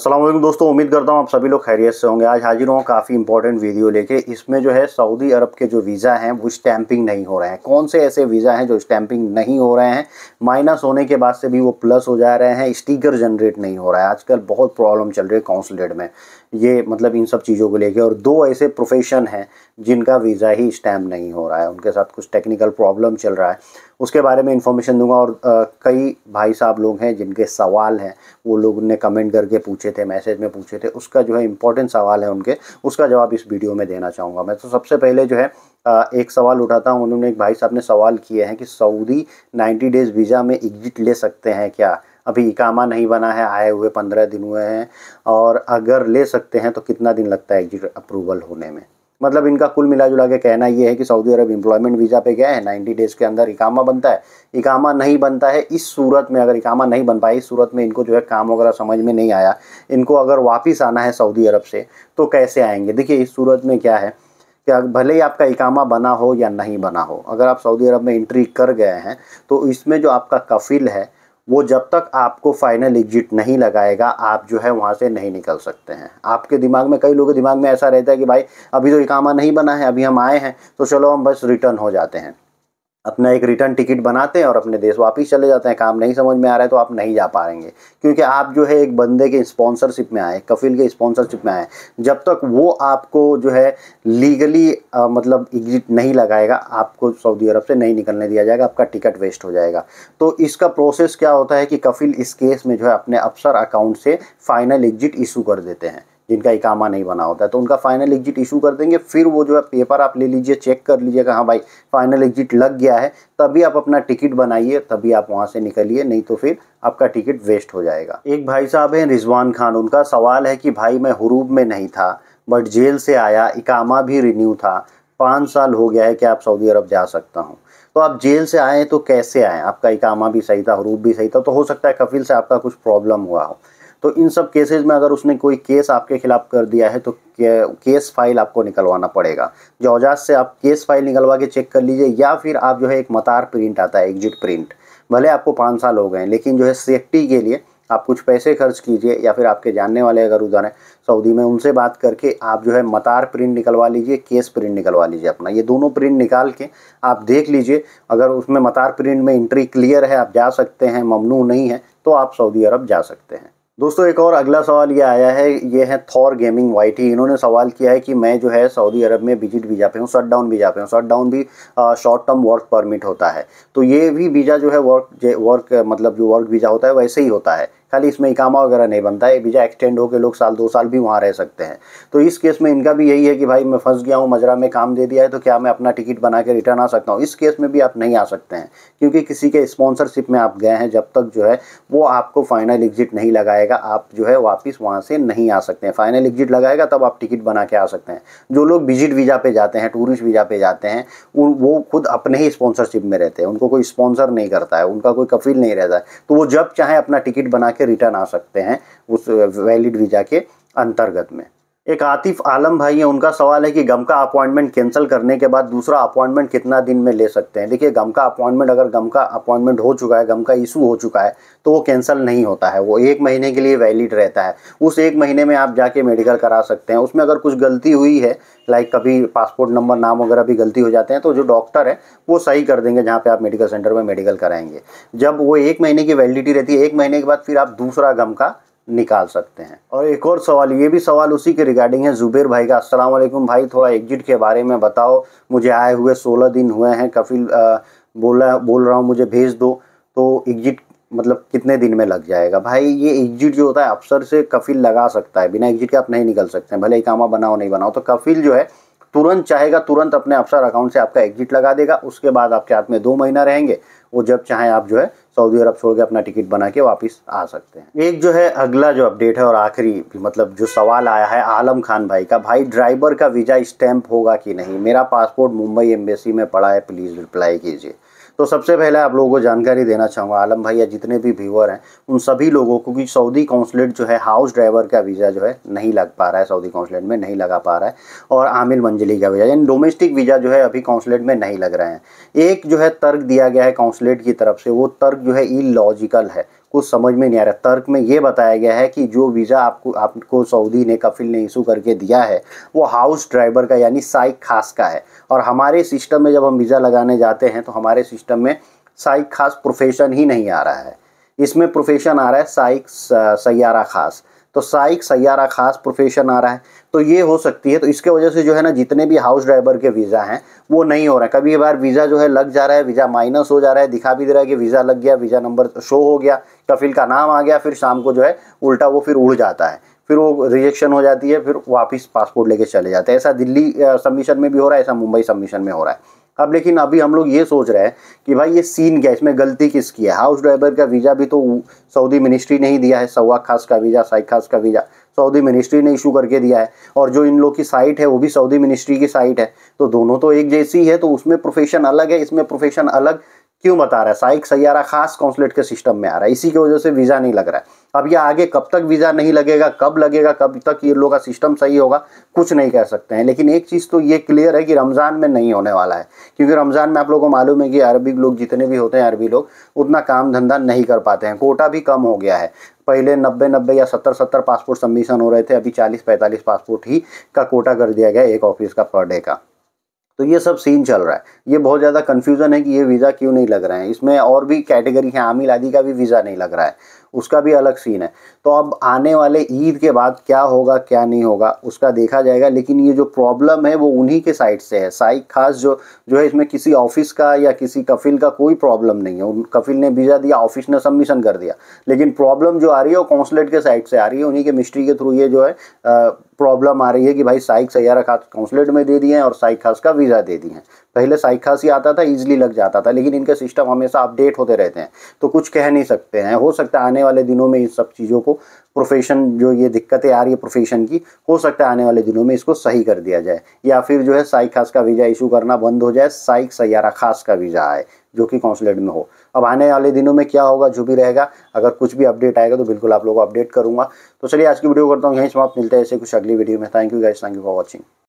असलम दोस्तों उम्मीद करता हूँ आप सभी लोग खैरियत से होंगे आज हाजिर हूँ काफ़ी इंपॉर्टेंट वीडियो लेके इसमें जो है सऊदी अरब के जो वीज़ा हैं वो स्टैंपिंग नहीं हो रहे हैं कौन से ऐसे वीज़ा हैं जो स्टैंपिंग नहीं हो रहे हैं माइनस होने के बाद से भी वो प्लस हो जा रहे हैं स्टिकर जनरेट नहीं हो रहा है आजकल बहुत प्रॉब्लम चल रही है काउंसलेट में ये मतलब इन सब चीज़ों को लेकर और दो ऐसे प्रोफेशन हैं जिनका वीज़ा ही स्टैम्प नहीं हो रहा है उनके साथ कुछ टेक्निकल प्रॉब्लम चल रहा है उसके बारे में इन्फॉर्मेशन दूंगा और कई भाई साहब लोग हैं जिनके सवाल हैं वो लोग ने कमेंट करके पूछे पूछे थे मैसेज में पूछे थे उसका जो है इंपॉर्टेंट सवाल है उनके उसका जवाब इस वीडियो में देना चाहूँगा मैं तो सबसे पहले जो है एक सवाल उठाता हूँ उन्होंने एक भाई साहब ने सवाल किए हैं कि सऊदी 90 डेज़ वीज़ा में एग्जिट ले सकते हैं क्या अभी इकामा नहीं बना है आए हुए पंद्रह दिन हुए हैं और अगर ले सकते हैं तो कितना दिन लगता है एग्जिट अप्रूवल होने में मतलब इनका कुल मिला जुला के कहना ये है कि सऊदी अरब इम्प्लॉयमेंट वीज़ा पे गया है नाइन्टी डेज़ के अंदर इकामा बनता है इकामा नहीं बनता है इस सूरत में अगर इकामा नहीं बन पाया इस सूरत में इनको जो है काम वगैरह समझ में नहीं आया इनको अगर वापस आना है सऊदी अरब से तो कैसे आएंगे देखिए इस सूरत में क्या है कि भले ही आपका इकामा बना हो या नहीं बना हो अगर आप सऊदी अरब में इंट्री कर गए हैं तो इसमें जो आपका कफिल है वो जब तक आपको फाइनल एग्जिट नहीं लगाएगा आप जो है वहाँ से नहीं निकल सकते हैं आपके दिमाग में कई लोगों के दिमाग में ऐसा रहता है कि भाई अभी तो इकामा नहीं बना है अभी हम आए हैं तो चलो हम बस रिटर्न हो जाते हैं अपना एक रिटर्न टिकट बनाते हैं और अपने देश वापस चले जाते हैं काम नहीं समझ में आ रहा है तो आप नहीं जा पाएंगे क्योंकि आप जो है एक बंदे के स्पॉन्सरशिप में आए कफिल के स्पॉन्सरशिप में आए जब तक वो आपको जो है लीगली आ, मतलब एग्जिट नहीं लगाएगा आपको सऊदी अरब से नहीं निकलने दिया जाएगा आपका टिकट वेस्ट हो जाएगा तो इसका प्रोसेस क्या होता है कि कफिल इस केस में जो है अपने अफसर अकाउंट से फाइनल एग्जिट इशू कर देते हैं जिनका इकामा नहीं बना होता है तो उनका फाइनल एग्जिट इशू कर देंगे फिर वो जो है पेपर आप ले लीजिए चेक कर कि हाँ भाई फाइनल एग्जिट लग गया है तभी आप अपना टिकट बनाइए तभी आप वहाँ से निकलिए नहीं तो फिर आपका टिकट वेस्ट हो जाएगा एक भाई साहब हैं रिजवान खान उनका सवाल है कि भाई मैं हरूब में नहीं था बट जेल से आया इकामा भी रिन्यू था पाँच साल हो गया है कि आप सऊदी अरब जा सकता हूँ तो आप जेल से आए तो कैसे आए आपका इकामा भी सही था हरूब भी सही था तो हो सकता है कफिल से आपका कुछ प्रॉब्लम हुआ हो तो इन सब केसेज में अगर उसने कोई केस आपके खिलाफ कर दिया है तो केस फाइल आपको निकलवाना पड़ेगा जोजाज से आप केस फाइल निकलवा के चेक कर लीजिए या फिर आप जो है एक मतार प्रिंट आता है एग्जिट प्रिंट भले आपको पाँच साल हो गए लेकिन जो है सेफ्टी के लिए आप कुछ पैसे खर्च कीजिए या फिर आपके जानने वाले अगर उधर हैं सऊदी में उनसे बात करके आप जो है मतार प्रिंट निकलवा लीजिए केस प्रिंट निकलवा लीजिए अपना ये दोनों प्रिंट निकाल के आप देख लीजिए अगर उसमें मतार प्रिंट में एंट्री क्लियर है आप जा सकते हैं ममनू नहीं है तो आप सऊदी अरब जा सकते हैं दोस्तों एक और अगला सवाल ये आया है ये है थॉर गेमिंग वाइट ही इन्होंने सवाल किया है कि मैं जो है सऊदी अरब में विजिट वीजा पे हूँ शट डाउन वीजा पे हूँ शट डाउन भी शॉर्ट टर्म वर्क परमिट होता है तो ये भी वीज़ा जो है वर्क वर्क मतलब जो वर्क वीज़ा होता है वैसे ही होता है खाली इसमें इकामा वगैरह नहीं बनता है वीज़ा एक्सटेंड होकर लोग साल दो साल भी वहाँ रह सकते हैं तो इस केस में इनका भी यही है कि भाई मैं फंस गया हूँ मजरा में काम दे दिया है तो क्या मैं अपना टिकट बना के रिटर्न आ सकता हूँ इस केस में भी आप नहीं आ सकते हैं क्योंकि किसी के स्पॉन्सरशिप में आप गए हैं जब तक जो है वो आपको फाइनल एग्जिट नहीं लगाएगा आप जो है वापस वहाँ से नहीं आ सकते हैं फाइनल एग्जिट लगाएगा तब आप टिकट बना के आ सकते हैं जो लोग विजिट वीज़ा पे जाते हैं टूरिस्ट वीज़ा पे जाते हैं वो खुद अपने ही स्पॉन्सरशिप में रहते हैं उनको कोई स्पॉन्सर नहीं करता है उनका कोई कफील नहीं रहता है तो वो जब चाहे अपना टिकट बना के के रिटर्न आ सकते हैं उस वैलिड वीज़ा के अंतर्गत में एक आतिफ आलम भाई हैं उनका सवाल है कि गम का अपॉइंटमेंट कैंसिल करने के बाद दूसरा अपॉइंटमेंट कितना दिन में ले सकते हैं देखिए गम का अपॉइंटमेंट अगर गम का अपॉइंटमेंट हो चुका है गम का इशू हो चुका है तो वो कैंसिल नहीं होता है वो एक महीने के लिए वैलिड रहता है उस एक महीने में आप जाके मेडिकल करा सकते हैं उसमें अगर कुछ गलती हुई है लाइक कभी पासपोर्ट नंबर नाम वगैरह भी गलती हो जाते हैं तो जो डॉक्टर है वो सही कर देंगे जहाँ पे आप मेडिकल सेंटर में मेडिकल कराएंगे जब वो एक महीने की वैलिडिटी रहती है एक महीने के बाद फिर आप दूसरा गम का निकाल सकते हैं और एक और सवाल ये भी सवाल उसी के रिगार्डिंग है जुबेर भाई का अस्सलाम वालेकुम भाई थोड़ा एग्जिट के बारे में बताओ मुझे आए हुए सोलह दिन हुए हैं कफिल बोला बोल रहा हूँ मुझे भेज दो तो एग्जिट मतलब कितने दिन में लग जाएगा भाई ये एग्जिट जो होता है अफसर से कफिल लगा सकता है बिना एग्जिट के आप नहीं निकल सकते हैं भले कामा बनाओ नहीं बनाओ तो कफिल जो है तुरंत चाहेगा तुरंत अपने अफसर अकाउंट से आपका एग्जिट लगा देगा उसके बाद आपके हाथ में दो महीना रहेंगे वो जब चाहें आप जो है सऊदी अरब छोड़ के अपना टिकट बना के वापस आ सकते हैं एक जो है अगला जो अपडेट है और आखिरी मतलब जो सवाल आया है आलम खान भाई का भाई ड्राइवर का वीज़ा स्टैम्प होगा कि नहीं मेरा पासपोर्ट मुंबई एम्बेसी में पड़ा है प्लीज़ रिप्लाई कीजिए तो सबसे पहले आप लोगों को जानकारी देना चाहूँगा आलम भाई या जितने भी व्यूअर हैं उन सभी लोगों को कि सऊदी कौंसलेट जो है हाउस ड्राइवर का वीज़ा जो है नहीं लग पा रहा है सऊदी कौंसलेट में नहीं लगा पा रहा है और आमिर मंजिली का वीज़ा यानी डोमेस्टिक वीज़ा जो है अभी काउंसलेट में नहीं लग रहे हैं एक जो है तर्क दिया गया है कौंसलेट की तरफ से वो तर्क जो है इलॉजिकल है कुछ समझ में नहीं आ रहा तर्क में ये बताया गया है कि जो वीज़ा आपको आपको सऊदी ने कफिल ने इशू करके दिया है वो हाउस ड्राइवर का यानी साइक खास का है और हमारे सिस्टम में जब हम वीज़ा लगाने जाते हैं तो हमारे सिस्टम में साइक खास प्रोफेशन ही नहीं आ रहा है इसमें प्रोफेशन आ रहा है साइक सैारा खास तो साइक सयारा खास प्रोफेशन आ रहा है तो ये हो सकती है तो इसके वजह से जो है ना जितने भी हाउस ड्राइवर के वीज़ा हैं वो नहीं हो रहा है कभी बार वीज़ा जो है लग जा रहा है वीज़ा माइनस हो जा रहा है दिखा भी दे रहा है कि वीज़ा लग गया वीज़ा नंबर शो हो गया कफिल का नाम आ गया फिर शाम को जो है उल्टा वो फिर उड़ जाता है फिर वो रिजेक्शन हो जाती है फिर वापस पासपोर्ट लेके चले जाते हैं ऐसा दिल्ली सबमिशन में भी हो रहा है ऐसा मुंबई सबमिशन में हो रहा है अब लेकिन अभी हम लोग ये सोच रहे हैं कि भाई ये सीन क्या इसमें गलती किसकी है हाउस ड्राइवर का वीज़ा भी तो सऊदी मिनिस्ट्री ने ही दिया है सवा खास का वीज़ा साइक खास का वीज़ा सऊदी मिनिस्ट्री ने इशू करके दिया है और जो इन लोग की साइट है वो भी सऊदी मिनिस्ट्री की साइट है तो दोनों तो एक जैसी है तो उसमें प्रोफेशन अलग है इसमें प्रोफेशन अलग क्यों बता रहा है साइक सैयारा खास कॉन्सुलेट के सिस्टम में आ रहा है इसी की वजह से वीज़ा नहीं लग रहा है अब ये आगे कब तक वीज़ा नहीं लगेगा कब लगेगा कब तक ये लोग का सिस्टम सही होगा कुछ नहीं कह सकते हैं लेकिन एक चीज़ तो ये क्लियर है कि रमज़ान में नहीं होने वाला है क्योंकि रमज़ान में आप लोगों को मालूम है कि अरबी लोग जितने भी होते हैं अरबी लोग उतना काम धंधा नहीं कर पाते हैं कोटा भी कम हो गया है पहले नब्बे नब्बे या सत्तर सत्तर पासपोर्ट सबमिशन हो रहे थे अभी चालीस पैंतालीस पासपोर्ट ही का कोटा कर दिया गया एक ऑफिस का पर डे का तो ये सब सीन चल रहा है ये बहुत ज़्यादा कन्फ्यूज़न है कि ये वीज़ा क्यों नहीं लग रहे हैं इसमें और भी कैटेगरी हैं आमिल आदि का भी वीज़ा नहीं लग रहा है उसका भी अलग सीन है तो अब आने वाले ईद के बाद क्या होगा क्या नहीं होगा उसका देखा जाएगा लेकिन ये जो प्रॉब्लम है वो उन्हीं के साइड से है साइक खास जो जो है इसमें किसी ऑफिस का या किसी कफिल का कोई प्रॉब्लम नहीं है उन कफिल ने वीज़ा दिया ऑफिस ने सबमिशन कर दिया लेकिन प्रॉब्लम जो आ रही है वो कौंसलेट के साइड से आ रही है उन्हीं के मिस्ट्री के थ्रू ये जो है आ, प्रॉब्लम आ रही है कि भाई साइक सैारा खास काउंसलेट में दे दिए हैं और साइक खास का वीज़ा दे दिए हैं पहले साइक खास ही आता था ईजिली लग जाता था लेकिन इनके सिस्टम हमेशा अपडेट होते रहते हैं तो कुछ कह नहीं सकते हैं हो सकता है आने वाले दिनों में इन सब चीज़ों को प्रोफेशन जो ये दिक्कतें आ रही है प्रोफेशन की हो सकता है आने वाले दिनों में इसको सही कर दिया जाए या फिर जो है साइक खास का वीज़ा इशू करना बंद हो जाए साइक सैारा खास का वीज़ा आए जो कि कौंसलेट में हो अब आने वाले दिनों में क्या होगा जो भी रहेगा अगर कुछ भी अपडेट आएगा तो बिल्कुल आप लोगों को अपडेट करूंगा तो चलिए आज की वीडियो करता हूँ यहीं समाप्त मिलते हैं ऐसे कुछ अगली वीडियो में thank you guys thank you for watching